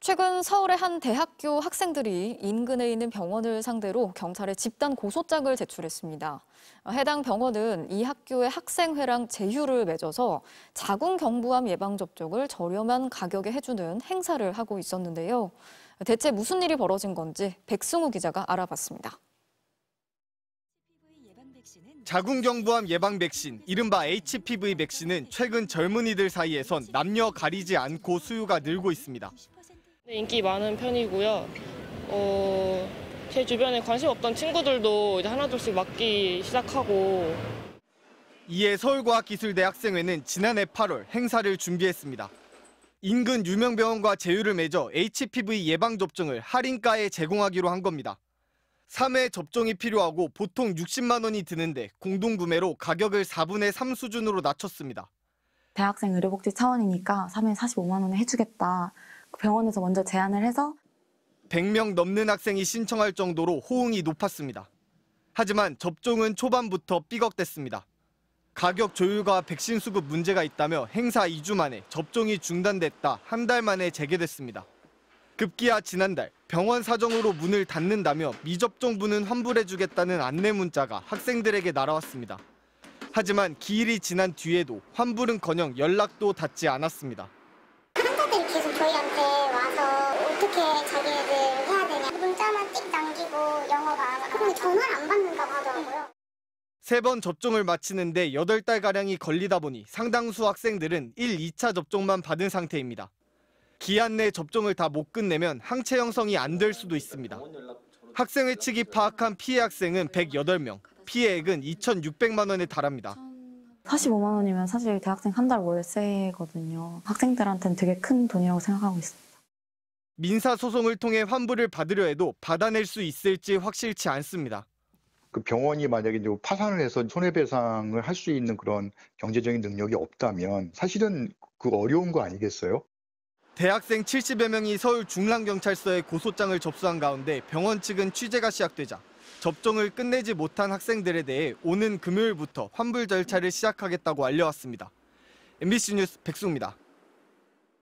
최근 서울의 한 대학교 학생들이 인근에 있는 병원을 상대로 경찰에 집단 고소장을 제출했습니다. 해당 병원은 이 학교의 학생회랑 제휴를 맺어서 자궁경부암 예방접종을 저렴한 가격에 해주는 행사를 하고 있었는데요. 대체 무슨 일이 벌어진 건지 백승우 기자가 알아봤습니다. 자궁경부암 예방 백신, 이른바 HPV 백신은 최근 젊은이들 사이에선 남녀 가리지 않고 수요가 늘고 있습니다. 네, 인기 많은 편이고요. 어, 제 주변에 관심 없던 친구들도 이제 하나둘씩 맡기 시작하고 이에 서울과학기술대학생회는 지난해 8월 행사를 준비했습니다. 인근 유명 병원과 제휴를 맺어 HPV 예방 접종을 할인가에 제공하기로 한 겁니다. 3회 접종이 필요하고 보통 60만 원이 드는데 공동 구매로 가격을 4분의 3 수준으로 낮췄습니다. 대학생 의료복지 차원이니까 3회 45만 원에 해주겠다. 병원에서 먼저 제안을 해서 100명 넘는 학생이 신청할 정도로 호응이 높았습니다. 하지만 접종은 초반부터 삐걱댔습니다. 가격 조율과 백신 수급 문제가 있다며 행사 2주 만에 접종이 중단됐다 한 달 만에 재개됐습니다. 급기야 지난달 병원 사정으로 문을 닫는다며 미접종분은 환불해주겠다는 안내 문자가 학생들에게 날아왔습니다. 하지만 기일이 지난 뒤에도 환불은커녕 연락도 닿지 않았습니다. 영어가 근 그러니까. 전화를 안 받는다고 하더라고요. 세번 접종을 마치는데 8달가량이 걸리다 보니 상당수 학생들은 1, 2차 접종만 받은 상태입니다. 기한 내 접종을 다 못 끝내면 항체 형성이 안 될 수도 있습니다. 학생회 측이 파악한 피해 학생은 108명, 피해액은 2,600만 원에 달합니다. 45만 원이면 사실 대학생 한 달 월세거든요. 학생들한테는 되게 큰 돈이라고 생각하고 있습니다. 민사 소송을 통해 환불을 받으려 해도 받아낼 수 있을지 확실치 않습니다. 그 병원이 만약에 이제 파산을 해서 손해배상을 할 수 있는 그런 경제적인 능력이 없다면 사실은 그 어려운 거 아니겠어요? 대학생 70여 명이 서울 중랑경찰서에 고소장을 접수한 가운데 병원 측은 취재가 시작되자 접종을 끝내지 못한 학생들에 대해 오는 금요일부터 환불 절차를 시작하겠다고 알려왔습니다. MBC 뉴스 백수입니다.